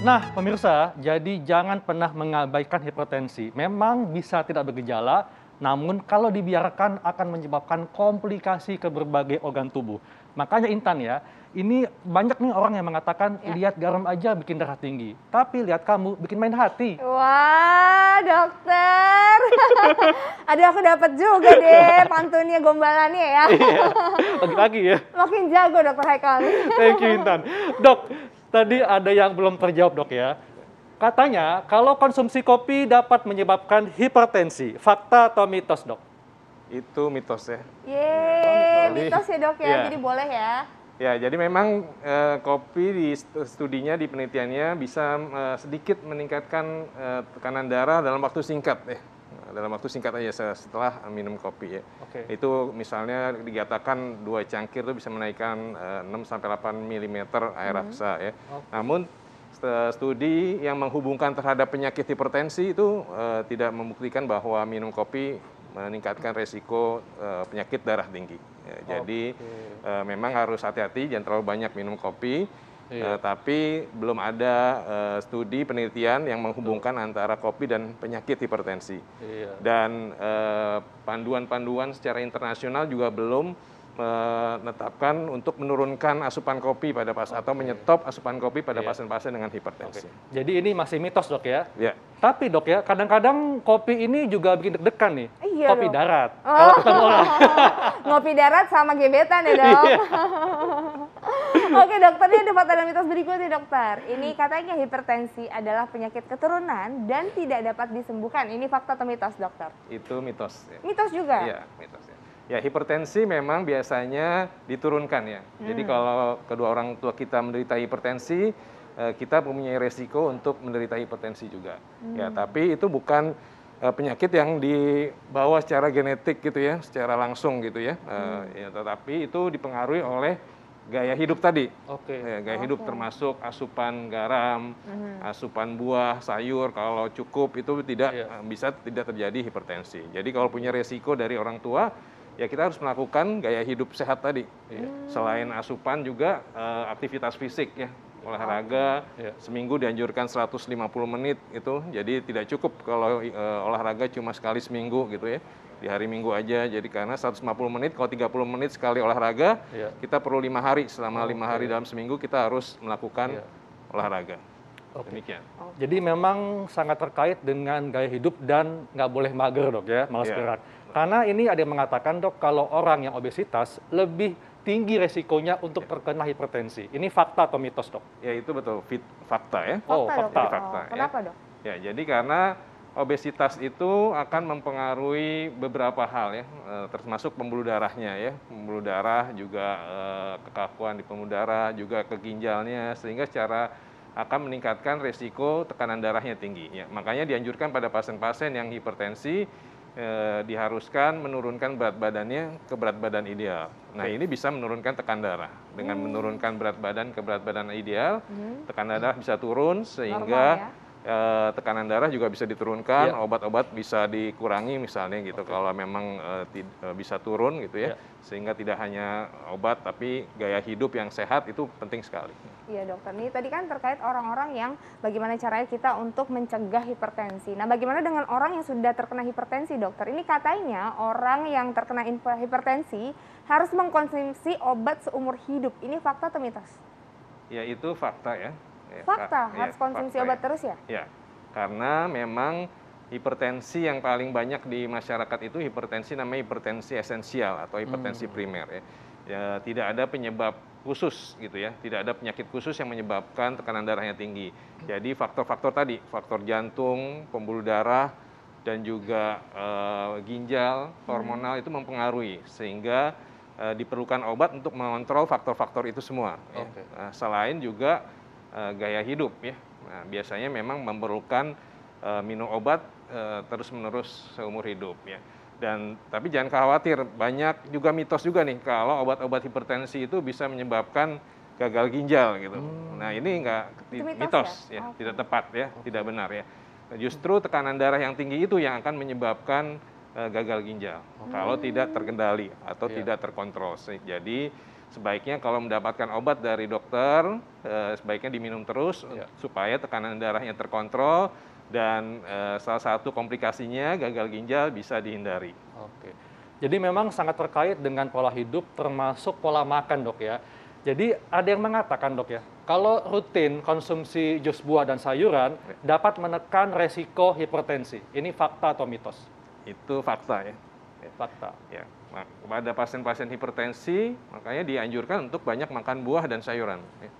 Nah, pemirsa, jadi jangan pernah mengabaikan hipertensi. Memang bisa tidak bergejala, namun kalau dibiarkan akan menyebabkan komplikasi ke berbagai organ tubuh. Makanya Intan ya, ini banyak nih orang yang mengatakan ya. lihat garam aja bikin darah tinggi, tapi lihat kamu bikin main hati. Wah, dokter. Ada aku dapat juga deh pantunnya gombalannya ya. Iya, lagi-lagi ya. Makin jago dokter Haikal. Thank you Intan. Dok, Tadi ada yang belum terjawab dok ya. Katanya kalau konsumsi kopi dapat menyebabkan hipertensi. Fakta atau mitos dok? Itu mitos ya. Yeay, mitos ya dok ya, yeah. jadi boleh ya. Ya, jadi memang e, kopi di studinya, di penelitiannya bisa e, sedikit meningkatkan e, tekanan darah dalam waktu singkat. Eh dalam waktu singkat aja setelah minum kopi ya. Okay. Itu misalnya dikatakan dua cangkir itu bisa menaikkan uh, eh, 6 sampai 8 mm air hmm. raksa hmm. ya. Okay. Namun studi yang menghubungkan terhadap penyakit hipertensi itu uh, tidak membuktikan bahwa minum kopi meningkatkan resiko uh, penyakit darah tinggi. Ya, okay. Jadi uh, memang harus hati-hati jangan terlalu banyak minum kopi yeah. Iya. uh, tapi belum ada uh, studi penelitian yang menghubungkan antara kopi dan penyakit hipertensi. Yeah. Dan eh, panduan-panduan uh, secara internasional juga belum eh, menetapkan untuk menurunkan asupan kopi pada pas okay. atau menyetop asupan kopi pada iya. pasien-pasien yeah. dengan hipertensi. Okay. Jadi ini masih mitos dok ya. Yeah. Tapi dok ya, kadang-kadang kopi ini juga bikin deg-degan nih. Iya, kopi dok. darat. Oh. Kalau ketemu orang. Ngopi darat sama gebetan ya dok. Iya. Oke dokter, ini ada pertanyaan mitos berikutnya dokter. Ini katanya hipertensi adalah penyakit keturunan dan tidak dapat disembuhkan. Ini fakta atau mitos dokter? Itu mitos. Ya. Mitos juga? Iya, mitos. Ya. ya hipertensi memang biasanya diturunkan ya. Hmm. Jadi kalau kedua orang tua kita menderita hipertensi, eh, kita mempunyai resiko untuk menderita hipertensi juga. Ya, hmm. Ya, tapi itu bukan eh, penyakit yang dibawa secara genetik gitu ya, secara langsung gitu ya. Eh, hmm. ya tetapi itu dipengaruhi oleh gaya hidup tadi. Oke. Okay. Ya, gaya okay. hidup termasuk asupan garam, mm-hmm. asupan buah, sayur kalau cukup itu tidak yeah. Iya. bisa tidak terjadi hipertensi. Jadi kalau punya resiko dari orang tua ya kita harus melakukan gaya hidup sehat tadi. Iya. Mm. Selain asupan juga eh, aktivitas fisik ya olahraga okay. Iya. yeah. seminggu dianjurkan 150 menit itu jadi tidak cukup kalau uh, olahraga cuma sekali seminggu gitu ya di hari Minggu aja. Jadi karena 150 menit, kalau 30 menit sekali olahraga, ya. kita perlu lima hari. Selama lima hari dalam seminggu kita harus melakukan ya. olahraga. Okay. Demikian. Jadi memang sangat terkait dengan gaya hidup dan nggak boleh mager dok ya, malas ya. gerak. Karena ini ada yang mengatakan dok kalau orang yang obesitas lebih tinggi resikonya untuk iya. terkena hipertensi. Ini fakta atau mitos, dok? Ya, itu betul. Fit, fakta ya. Fakta, oh, fakta. Dok. fakta oh, ya. Kenapa, dok? Ya, jadi karena obesitas itu akan mempengaruhi beberapa hal ya, eh, termasuk pembuluh darahnya ya, pembuluh darah juga eh, kekakuan di pembuluh darah juga ke ginjalnya sehingga secara akan meningkatkan resiko tekanan darahnya tinggi. Ya, makanya dianjurkan pada pasien-pasien yang hipertensi eh, diharuskan menurunkan berat badannya ke berat badan ideal. Nah ini bisa menurunkan tekanan darah dengan hmm. menurunkan berat badan ke berat badan ideal, hmm. tekanan darah bisa turun sehingga Normal, ya? e, tekanan darah juga bisa diturunkan, yeah. obat-obat bisa dikurangi misalnya gitu okay. kalau memang e, tid, e, bisa turun gitu ya. Yeah. Sehingga tidak hanya obat tapi gaya hidup yang sehat itu penting sekali. Iya dokter, ini tadi kan terkait orang-orang yang bagaimana caranya kita untuk mencegah hipertensi. Nah bagaimana dengan orang yang sudah terkena hipertensi dokter? Ini katanya orang yang terkena hipertensi harus mengkonsumsi obat seumur hidup. Ini fakta atau mitos? Ya itu fakta ya. Ya, fakta, ya, harus ya, konsumsi obat ya. terus ya? Ya, karena memang hipertensi yang paling banyak di masyarakat itu hipertensi namanya hipertensi esensial atau hipertensi hmm. primer ya. ya. Tidak ada penyebab khusus gitu ya, tidak ada penyakit khusus yang menyebabkan tekanan darahnya tinggi. Jadi faktor-faktor tadi, faktor jantung, pembuluh darah dan juga uh, ginjal, hormonal hmm. itu mempengaruhi sehingga eh, diperlukan obat untuk mengontrol faktor-faktor itu semua. Okay. Ya. Eh, selain juga uh, gaya hidup ya. Nah, biasanya memang memerlukan uh, minum obat uh, terus-menerus seumur hidup ya. Dan tapi jangan khawatir, banyak juga mitos juga nih kalau obat-obat hipertensi itu bisa menyebabkan gagal ginjal gitu. Hmm. Nah, ini enggak mitos, mitos ya, ya okay. tidak tepat ya, okay. tidak benar ya. Justru tekanan darah yang tinggi itu yang akan menyebabkan uh, gagal ginjal hmm. kalau tidak terkendali atau yeah. tidak terkontrol. Jadi sebaiknya kalau mendapatkan obat dari dokter eh, sebaiknya diminum terus ya. supaya tekanan darahnya terkontrol dan eh, salah satu komplikasinya gagal ginjal bisa dihindari. Oke. Jadi memang sangat terkait dengan pola hidup termasuk pola makan, Dok ya. Jadi ada yang mengatakan, Dok ya, kalau rutin konsumsi jus buah dan sayuran iya. dapat menekan resiko hipertensi. Ini fakta atau mitos? Itu fakta ya. Fakta. Ya. Nah, kepada pasien-pasien hipertensi, makanya dianjurkan untuk banyak makan buah dan sayuran. Ya.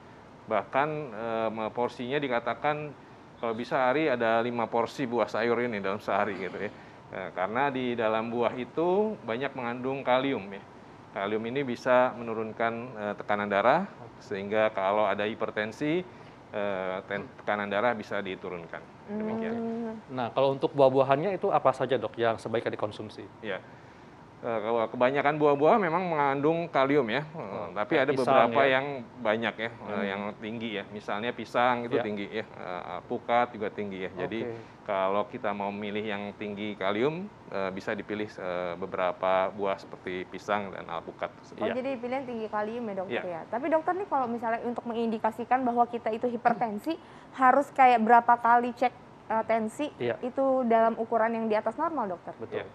Bahkan e, porsinya dikatakan kalau bisa hari ada lima porsi buah sayur ini dalam sehari gitu ya. Nah, karena di dalam buah itu banyak mengandung kalium ya. Kalium ini bisa menurunkan e, tekanan darah sehingga kalau ada hipertensi eh, tekanan darah bisa diturunkan. Demikian. Hmm. Nah, kalau untuk buah-buahannya itu apa saja dok yang sebaiknya dikonsumsi? Ya. Eh, kebanyakan buah-buah memang mengandung kalium ya, hmm. tapi ada pisang, beberapa ya. yang banyak ya, eh, hmm. yang tinggi ya. Misalnya pisang itu ya. tinggi ya, alpukat juga tinggi ya. Jadi okay. kalau kita mau milih yang tinggi kalium, bisa dipilih beberapa buah seperti pisang dan alpukat. Oh ya. jadi pilihan tinggi kalium ya dokter ya. ya. Tapi dokter nih kalau misalnya untuk mengindikasikan bahwa kita itu hipertensi, hmm. harus kayak berapa kali cek tensi ya. itu dalam ukuran yang di atas normal dokter? Betul. Ya.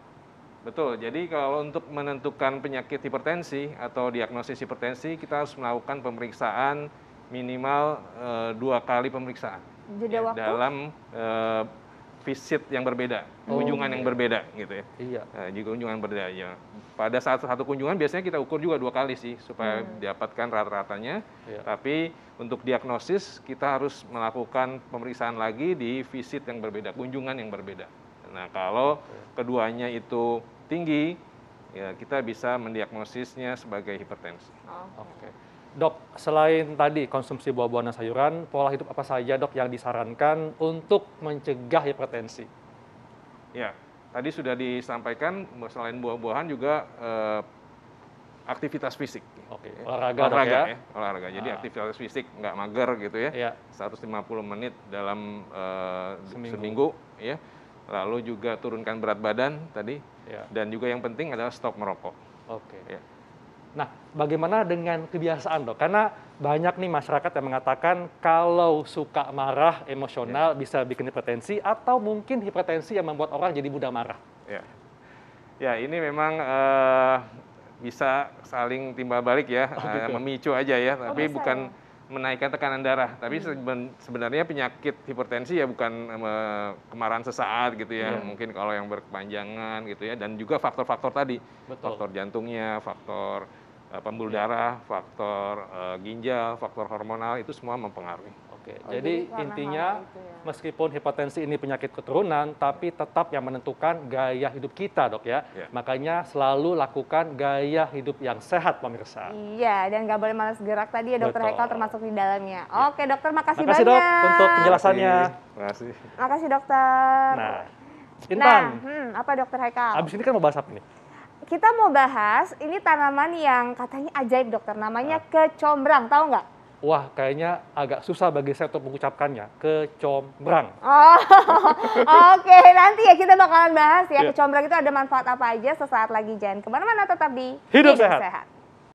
Betul. Jadi kalau untuk menentukan penyakit hipertensi atau diagnosis hipertensi, kita harus melakukan pemeriksaan minimal e, dua kali pemeriksaan Jeda ya, waktu? dalam e, visit yang berbeda, kunjungan yang oh. berbeda gitu ya. Iya. Nah, juga kunjungan berbeda. Ya. Pada saat satu kunjungan biasanya kita ukur juga dua kali sih supaya hmm. dapatkan rata-ratanya. Iya. Tapi untuk diagnosis kita harus melakukan pemeriksaan lagi di visit yang berbeda, kunjungan yang berbeda. Nah kalau keduanya itu tinggi, ya kita bisa mendiagnosisnya sebagai hipertensi. Oh. Oke. Okay. Dok, selain tadi konsumsi buah-buahan dan sayuran, pola hidup apa saja dok yang disarankan untuk mencegah hipertensi? Ya, tadi sudah disampaikan selain buah-buahan juga eh, aktivitas fisik. Oke, okay. olahraga, olahraga ya? ya. Olahraga. Jadi ah. aktivitas fisik nggak mager gitu ya. ya. 150 menit dalam eh, seminggu. seminggu ya lalu juga turunkan berat badan tadi, ya. dan juga yang penting adalah stop merokok. Oke. Ya. Nah, bagaimana dengan kebiasaan dok? Karena banyak nih masyarakat yang mengatakan kalau suka marah emosional ya. bisa bikin hipertensi atau mungkin hipertensi yang membuat orang jadi mudah marah. Ya, ya ini memang uh, bisa saling timbal balik ya, oh, eh, gitu. Ya? memicu aja ya, tapi oh, bukan. Ya menaikkan tekanan darah. Tapi hmm. sebenarnya penyakit hipertensi ya bukan eh, kemarahan sesaat gitu ya. Hmm. Mungkin kalau yang berkepanjangan gitu ya dan juga faktor-faktor tadi. Betul. Faktor jantungnya, faktor eh, pembuluh iya. darah, faktor uh, ginjal, faktor hormonal itu semua mempengaruhi. Oke, oh, jadi, intinya gitu ya. meskipun hipertensi ini penyakit keturunan, tapi tetap yang menentukan gaya hidup kita dok ya. Yeah. Makanya selalu lakukan gaya hidup yang sehat pemirsa. Iya, dan nggak boleh malas gerak tadi ya dokter Haikal Hekal termasuk di dalamnya. Ya. Oke dokter, makasih, makasih banyak. Makasih dok untuk penjelasannya. Makasih. Makasih dokter. Nah, nah Intan. Nah, hmm, apa dokter Hekal? Abis ini kan mau bahas apa nih? Kita mau bahas ini tanaman yang katanya ajaib dokter, namanya ah. kecombrang, tahu nggak? wah kayaknya agak susah bagi saya untuk mengucapkannya, kecombrang. Oh, oke, okay. nanti ya kita bakalan bahas ya, yeah. kecombrang itu ada manfaat apa aja, sesaat lagi jangan kemana-mana tetap di Hidup, Hidup Sehat. sehat.